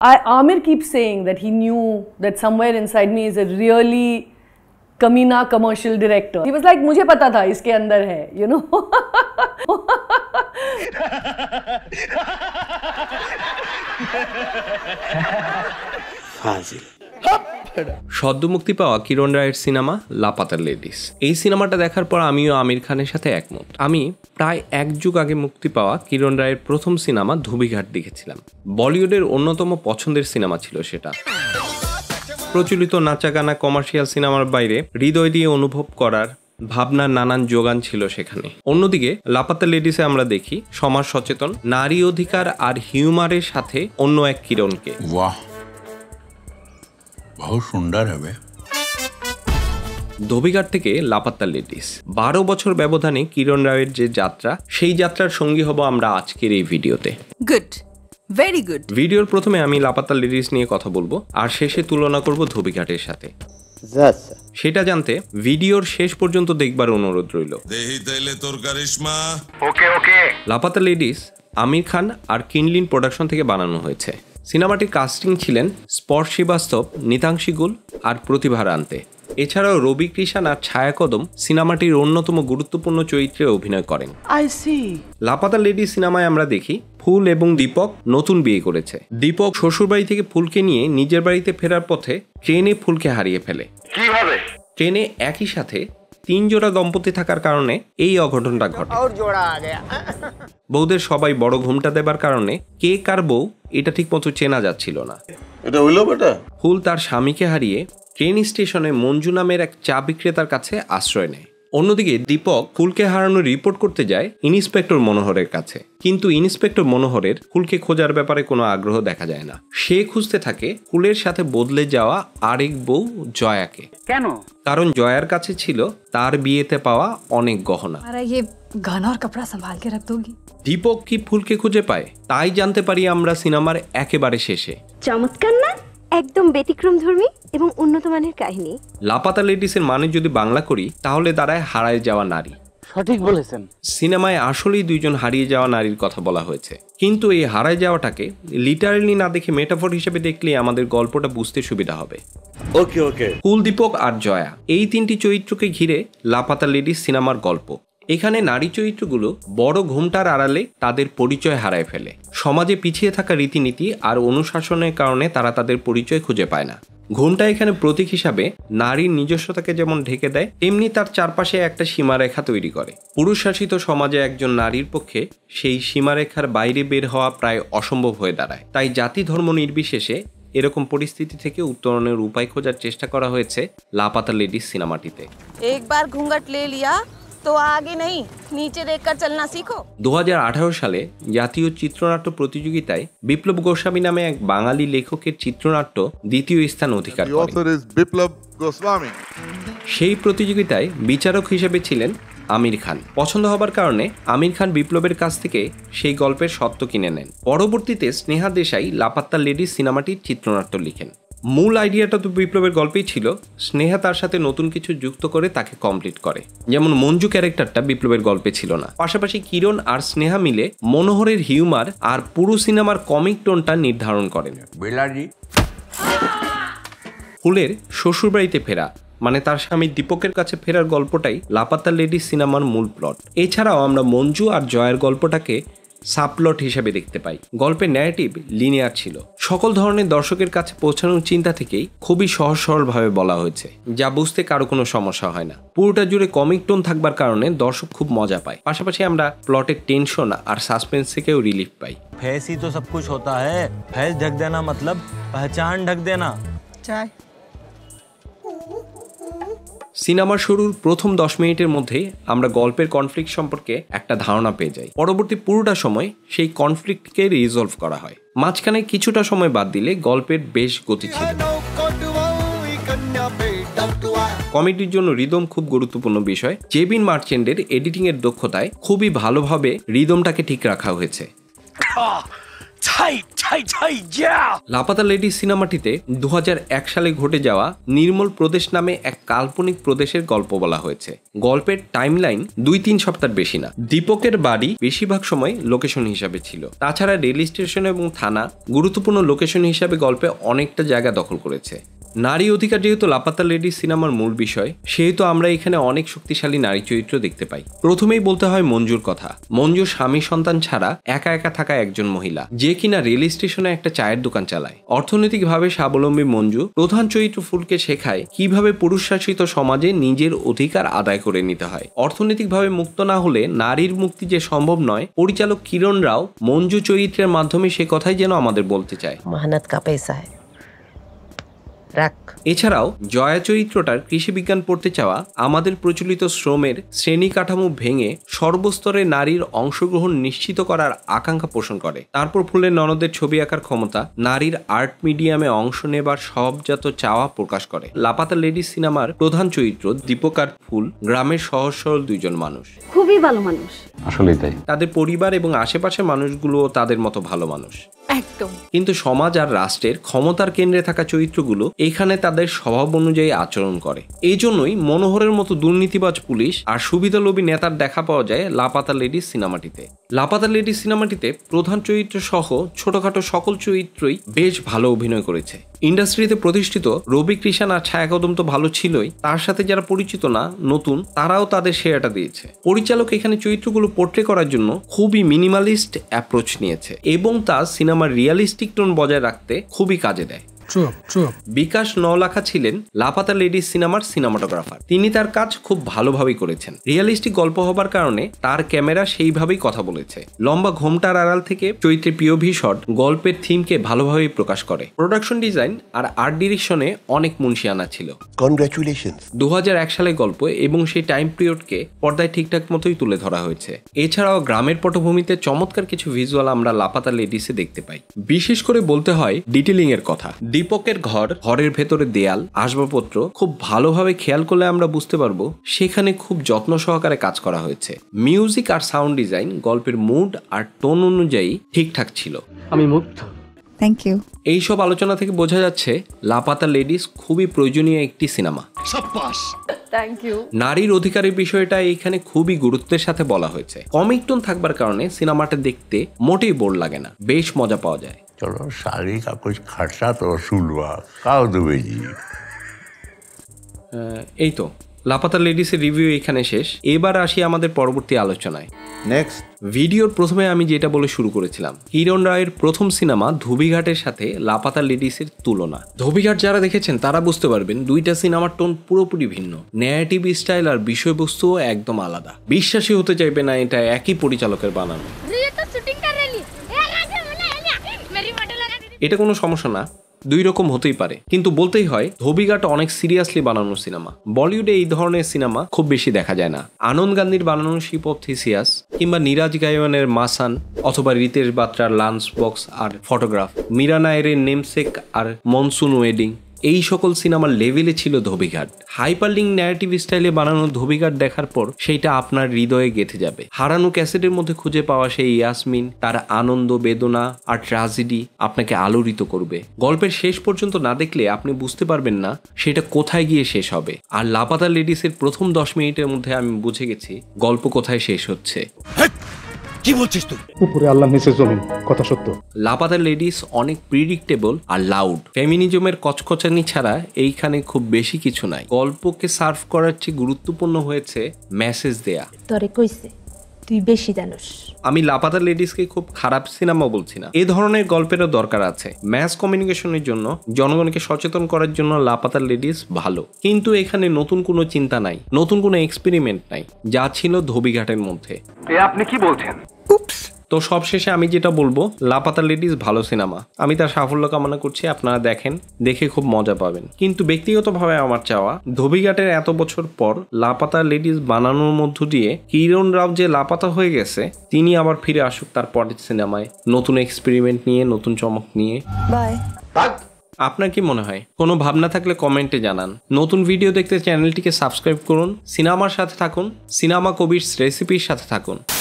I, Amir keeps saying that he knew that somewhere inside me is a really कमीना commercial director he was like मुझे पता था इसके अंदर है यू नो फाजिल সদ্য মুক্তি পাওয়া কিরণ রায়ের সিনেমা লাপাতার লেডিস এই সিনেমাটা দেখার পর আমিও আমির খানের সাথে একমত আমি প্রায় এক যুগ আগে মুক্তি পাওয়া কিরণ রায়ের প্রথম সিনেমা ধুবিঘাট দেখেছিলাম বলিউডের অন্যতম পছন্দের সিনেমা ছিল সেটা প্রচলিত নাচা গানা কমার্শিয়াল সিনেমার বাইরে হৃদয় দিয়ে অনুভব করার ভাবনার নানান যোগান ছিল সেখানে অন্যদিকে লাপাতা লেডিসে আমরা দেখি সমাজ সচেতন নারী অধিকার আর হিউমারের সাথে অন্য এক কিরণকে ওয়াহ বহু সুন্দর হবে ধোবিঘাট থেকে লাপাত্তা লেডিস বারো বছর ব্যবধানে কিরণ রায়ের যে যাত্রা সেই যাত্রার সঙ্গী হব আমরা আজকের এই ভিডিওতে গুড ভেরি গুড ভিডিওর প্রথমে আমি লাপাত্তা লেডিস নিয়ে কথা বলবো আর শেষে তুলনা করব ধোবিঘাটের সাথে সেটা জানতে ভিডিওর শেষ পর্যন্ত দেখবার অনুরোধ রইল লাপাতা লেডিস আমির খান আর কিনলিন প্রোডাকশন থেকে বানানো হয়েছে সিনেমাটির কাস্টিং ছিলেন স্পর্শ শ্রীবাস্তব নিতাংশিগুল আর প্রতিভা রান্তে এছাড়াও রবি কৃষণ আর ছায়া কদম সিনেমাটির অন্যতম গুরুত্বপূর্ণ চরিত্রে অভিনয় করেন লাপাতা লেডি সিনেমায় আমরা দেখি ফুল এবং দীপক নতুন বিয়ে করেছে দীপক শ্বশুরবাড়ি থেকে ফুলকে নিয়ে নিজের বাড়িতে ফেরার পথে ট্রেনে ফুলকে হারিয়ে ফেলে কিভাবে ট্রেনে একই সাথে তিন জোড়া দম্পতি থাকার কারণে এই অঘটনটা ঘটে বৌদের সবাই বড় ঘুমটা দেবার কারণে কে কার বউ এটা ঠিকমতো চেনা যাচ্ছিল না এটা হইলো বেটা হুল তার স্বামীকে হারিয়ে ট্রেন স্টেশনে মঞ্জু নামের এক চা বিক্রেতার কাছে আশ্রয় নেয় অন্যদিকে দীপক ফুলকে হারানো রিপোর্ট করতে যায় ইন্সপেক্টর মনোহরের কাছে কিন্তু ইন্সপেক্টর মনোহরের ফুলকে খোঁজার ব্যাপারে কোনো আগ্রহ দেখা যায় না সে খুঁজতে থাকে ফুলের সাথে বদলে যাওয়া আরেক বউ জয়াকে কেন কারণ জয়ার কাছে ছিল তার বিয়েতে পাওয়া অনেক গহনা ইয়ে দীপক কি ফুলকে খুঁজে পায় তাই জানতে পারি আমরা সিনেমার একেবারে শেষে চমৎকার একদম ব্যতিক্রম ধর্মী এবং উন্নত মানের কাহিনী লাপাতা লেডিসের মানে যদি বাংলা করি তাহলে দাঁড়ায় হারায় যাওয়া নারী সঠিক বলেছেন সিনেমায় আসলেই দুইজন হারিয়ে যাওয়া নারীর কথা বলা হয়েছে কিন্তু এই হারায় যাওয়াটাকে লিটারেলি না দেখে মেটাফর হিসেবে দেখলে আমাদের গল্পটা বুঝতে সুবিধা হবে ওকে ওকে কুলদীপক আর জয়া এই তিনটি চরিত্রকে ঘিরে লাপাতা লেডিস সিনেমার গল্প এখানে নারী চরিত্রগুলো বড় ঘুমটার আড়ালে তাদের পরিচয় হারায় ফেলে সমাজে পিছিয়ে থাকা রীতিনীতি আর অনুশাসনের কারণে তারা তাদের পরিচয় খুঁজে পায় না ঘুমটা এখানে প্রতীক হিসাবে নারীর নিজস্বতাকে যেমন ঢেকে দেয় তেমনি তার চারপাশে একটা সীমারেখা তৈরি করে পুরুষ শাসিত সমাজে একজন নারীর পক্ষে সেই সীমারেখার বাইরে বের হওয়া প্রায় অসম্ভব হয়ে দাঁড়ায় তাই জাতি ধর্ম নির্বিশেষে এরকম পরিস্থিতি থেকে উত্তরণের উপায় খোঁজার চেষ্টা করা হয়েছে লাপাতা লেডিস সিনেমাটিতে একবার ঘুঙ্গাট লে লিয়া তো আগে নেই নিচে দেখকার চলনা শিখো দু সালে জাতীয় চিত্রনাট্য প্রতিযোগিতায় বিপ্লব গোস্বামী নামে এক বাঙালি লেখকের চিত্রনাট্য দ্বিতীয় স্থান অধিকার করে বিপ্লব গোস্বামী সেই প্রতিযোগিতায় বিচারক হিসেবে ছিলেন আমির খান পছন্দ হবার কারণে আমির খান বিপ্লবের কাছ থেকে সেই গল্পের সত্য কিনে নেন পরবর্তীতে স্নেহা দেশাই লাপাত্তা লেডি সিনেমাটির চিত্রনাট্য লিখেন মূল আইডিয়াটা তো বিপ্লবের গল্পেই ছিল স্নেহা তার সাথে নতুন কিছু যুক্ত করে তাকে কমপ্লিট করে যেমন মঞ্জু ক্যারেক্টারটা বিপ্লবের গল্পে ছিল না পাশাপাশি কিরণ আর স্নেহা মিলে মনোহরের হিউমার আর পুরো সিনেমার কমিক টোনটা নির্ধারণ করেন ফুলের শ্বশুরবাড়িতে ফেরা মানে তার স্বামী দীপকের কাছে ফেরার গল্পটাই লাপাতা লেডি সিনেমার মূল প্লট এছাড়াও আমরা মঞ্জু আর জয়ের গল্পটাকে সাপ্লট হিসেবে দেখতে পাই গল্পের ন্যারেটিভ লিনিয়ার ছিল সকল ধরনের দর্শকের কাছে পৌঁছানোর চিন্তা থেকেই খুবই সহজ সরলভাবে বলা হয়েছে যা বুঝতে কারো কোনো সমস্যা হয় না পুরোটা জুড়ে কমিক টোন থাকবার কারণে দর্শক খুব মজা পায় পাশাপাশি আমরা প্লটের টেনশন আর সাসপেন্স থেকেও রিলিফ পাই ফেস তো সব কিছু হতা হ্যাঁ ফেস ঢক দেনা মতলব পহচান ঢক দেনা চাই সিনেমার শুরুর প্রথম দশ মিনিটের মধ্যেই আমরা গল্পের কনফ্লিক্ট সম্পর্কে একটা ধারণা পেয়ে যাই পরবর্তী পুরোটা সময় সেই কনফ্লিক্টকে রিজলভ করা হয় মাঝখানে কিছুটা সময় বাদ দিলে গল্পের বেশ গতি ছিল কমেডির জন্য রিদম খুব গুরুত্বপূর্ণ বিষয় জেবিন মার্চেন্ডের এডিটিংয়ের দক্ষতায় খুবই ভালোভাবে রিদমটাকে ঠিক রাখা হয়েছে ছাই ছাই ছাই যা লাপাতা লেডি সিনেমাটিতে দু সালে ঘটে যাওয়া নির্মল প্রদেশ নামে এক কাল্পনিক প্রদেশের গল্প বলা হয়েছে গল্পের টাইম লাইন দুই তিন সপ্তাহ বেশি না দীপকের বাড়ি বেশিরভাগ সময় লোকেশন হিসাবে ছিল তাছাড়া রেল স্টেশন এবং থানা গুরুত্বপূর্ণ লোকেশন হিসাবে গল্পে অনেকটা জায়গা দখল করেছে নারী অধিকার যেহেতু লাপাতা লেডি সিনেমার মূল বিষয় সেহেতু আমরা এখানে অনেক শক্তিশালী নারী চরিত্র দেখতে পাই প্রথমেই বলতে হয় মঞ্জুর কথা মঞ্জু স্বামী সন্তান ছাড়া একা একা থাকা একজন মহিলা যে কিনা রেল স্টেশনে একটা চায়ের দোকান চালায় অর্থনৈতিকভাবে স্বাবলম্বী মঞ্জু প্রধান চরিত্র ফুলকে শেখায় কিভাবে পুরুষশাসিত সমাজে নিজের অধিকার আদায় করে নিতে হয় অর্থনৈতিকভাবে মুক্ত না হলে নারীর মুক্তি যে সম্ভব নয় পরিচালক কিরণ রাও মঞ্জু চরিত্রের মাধ্যমে সে কথাই যেন আমাদের বলতে চায় মেহনত কাপেসা রাখ এছাড়াও জয়া চরিত্রটার কৃষিবিজ্ঞান পড়তে চাওয়া আমাদের প্রচলিত শ্রমের শ্রেণী কাঠামো ভেঙে সর্বস্তরে নারীর অংশগ্রহণ নিশ্চিত করার আকাঙ্ক্ষা পোষণ করে তারপর ফুলের ননদের ছবি আঁকার ক্ষমতা নারীর আর্ট মিডিয়ামে অংশ নেবার সবজাত চাওয়া প্রকাশ করে লাপাতা লেডি সিনেমার প্রধান চরিত্র দীপকার ফুল গ্রামের সহজ সরল দুইজন মানুষ খুবই ভালো মানুষ আসলেই তাই তাদের পরিবার এবং আশেপাশের মানুষগুলো তাদের মতো ভালো মানুষ একদম কিন্তু সমাজ আর রাষ্ট্রের ক্ষমতার কেন্দ্রে থাকা চরিত্রগুলো এখানে তাদের স্বভাব অনুযায়ী আচরণ করে এই জন্যই মনোহরের মতো দুর্নীতিবাজ পুলিশ আর সুবিধালোভী নেতার দেখা পাওয়া যায় লাপাতা লেডি সিনেমাটিতে লাপাতা লেডি সিনেমাটিতে প্রধান চরিত্র সহ ছোটখাটো সকল চরিত্রই বেশ ভালো অভিনয় করেছে ইন্ডাস্ট্রিতে প্রতিষ্ঠিত রবি কৃষাণ আর ছায়া কদম তো ভালো ছিলই তার সাথে যারা পরিচিত না নতুন তারাও তাদের সেরাটা দিয়েছে পরিচালক এখানে চরিত্রগুলো পোর্ট্রে করার জন্য খুবই মিনিমালিস্ট অ্যাপ্রোচ নিয়েছে এবং তা সিনেমার রিয়ালিস্টিক টোন বজায় রাখতে খুবই কাজে দেয় বিকাশ নওলাখা ছিলেন লাপাতা লেডি সিনেমার সিনেমাটোগ্রাফার তিনি তার কাজ খুব ভালোভাবেই করেছেন রিয়ালিস্টিক গল্প হবার কারণে তার ক্যামেরা সেইভাবেই কথা বলেছে লম্বা ঘোমটার আড়াল থেকে চৈত্রে প্রিয় শট গল্পের থিমকে ভালোভাবেই প্রকাশ করে প্রোডাকশন ডিজাইন আর আর্ট ডিরেকশনে অনেক মুন্সিয়ানা ছিল কনগ্রাচুলেশন দু সালে গল্প এবং সেই টাইম পিরিয়ডকে পর্দায় ঠিকঠাক মতোই তুলে ধরা হয়েছে এছাড়াও গ্রামের পটভূমিতে চমৎকার কিছু ভিজুয়াল আমরা লাপাতা লেডিসে দেখতে পাই বিশেষ করে বলতে হয় ডিটেলিং এর কথা দীপকের ঘর ঘরের ভেতরে দেয়াল আসবাবপত্র খুব ভালোভাবে খেয়াল করলে আমরা বুঝতে পারবো সেখানে খুব যত্ন সহকারে কাজ করা হয়েছে মিউজিক আর সাউন্ড ডিজাইন গল্পের মুড আর টোন অনুযায়ী ঠিকঠাক ছিল আমি মুগ্ধ থ্যাংক ইউ এইসব আলোচনা থেকে বোঝা যাচ্ছে লাপাতা লেডিস খুবই প্রয়োজনীয় একটি সিনেমা থ্যাংক ইউ নারীর অধিকারের বিষয়টা এখানে খুবই গুরুত্বের সাথে বলা হয়েছে কমিক টোন থাকবার কারণে সিনেমাটা দেখতে মোটেই বোর লাগে না বেশ মজা পাওয়া যায় चलो साड़ी का कुछ खर्चा तो वसूल हुआ काओ दुबे जी এই তো লাপাতা লেডিসের রিভিউ এখানে শেষ এবার আসি আমাদের পরবর্তী আলোচনায় নেক্সট ভিডিওর প্রথমে আমি যেটা বলে শুরু করেছিলাম হিরণ রায়ের প্রথম সিনেমা ধুবিঘাটের সাথে লাপাতা লেডিসের তুলনা ধুবিঘাট যারা দেখেছেন তারা বুঝতে পারবেন দুইটা সিনেমার টোন পুরোপুরি ভিন্ন ন্যারেটিভ স্টাইল আর বিষয়বস্তুও একদম আলাদা বিশ্বাসী হতে চাইবে না এটা একই পরিচালকের বানানো এটা কোনো সমস্যা না দুই রকম হতেই পারে কিন্তু বলতেই হয় ধোবিঘাটা অনেক সিরিয়াসলি বানানো সিনেমা বলিউডে এই ধরনের সিনেমা খুব বেশি দেখা যায় না আনন্দ গান্ধীর বানানো শিপ অফ থিসিয়াস কিংবা নীরাজ গায়নের মাসান অথবা রিতেশ বাত্রার লাঞ্চ বক্স আর ফটোগ্রাফ মীরা নায়ের নেমসেক আর মনসুন ওয়েডিং এই সকল সিনেমার লেভেলে ছিল ধোবিঘাট হাইপারলিং ন্যারেটিভ স্টাইলে বানানো ধোবিঘাট দেখার পর সেইটা আপনার হৃদয়ে গেঁথে যাবে হারানো ক্যাসেটের মধ্যে খুঁজে পাওয়া সেই ইয়াসমিন তার আনন্দ বেদনা আর ট্রাজেডি আপনাকে আলোড়িত করবে গল্পের শেষ পর্যন্ত না দেখলে আপনি বুঝতে পারবেন না সেটা কোথায় গিয়ে শেষ হবে আর লাপাতা লেডিসের প্রথম দশ মিনিটের মধ্যে আমি বুঝে গেছি গল্প কোথায় শেষ হচ্ছে কি বলছিস তুই উপরে আল্লাহ নিচে জমিন কথা সত্য লাপাতা লেডিস অনেক প্রিডিক্টেবল আর লাউড ফেমিনিজমের কচকচানি ছাড়া এইখানে খুব বেশি কিছু নাই গল্পকে সার্ভ করার চেয়ে গুরুত্বপূর্ণ হয়েছে মেসেজ দেয়া তরে কইছে তুই বেশি জানোস আমি লাপাতা লেডিসকে খুব খারাপ সিনেমা বলছি না এ ধরনের গল্পেরও দরকার আছে ম্যাস কমিউনিকেশনের জন্য জনগণকে সচেতন করার জন্য লাপাতা লেডিস ভালো কিন্তু এখানে নতুন কোনো চিন্তা নাই নতুন কোনো এক্সপেরিমেন্ট নাই যা ছিল ধোবিঘাটের মধ্যে আপনি কি বলছেন তো সবশেষে আমি যেটা বলবো লাপাতা লেডিস ভালো সিনেমা আমি তার সাফল্য কামনা করছি আপনারা দেখেন দেখে খুব মজা পাবেন কিন্তু ব্যক্তিগতভাবে আমার চাওয়া ধোবিঘাটের এত বছর পর লাপাতা লেডিস বানানোর মধ্য দিয়ে কিরণ রাও যে লাপাতা হয়ে গেছে তিনি আবার ফিরে আসুক তার পরের সিনেমায় নতুন এক্সপেরিমেন্ট নিয়ে নতুন চমক নিয়ে আপনার কি মনে হয় কোনো ভাবনা থাকলে কমেন্টে জানান নতুন ভিডিও দেখতে চ্যানেলটিকে সাবস্ক্রাইব করুন সিনেমার সাথে থাকুন সিনেমা কবির রেসিপির সাথে থাকুন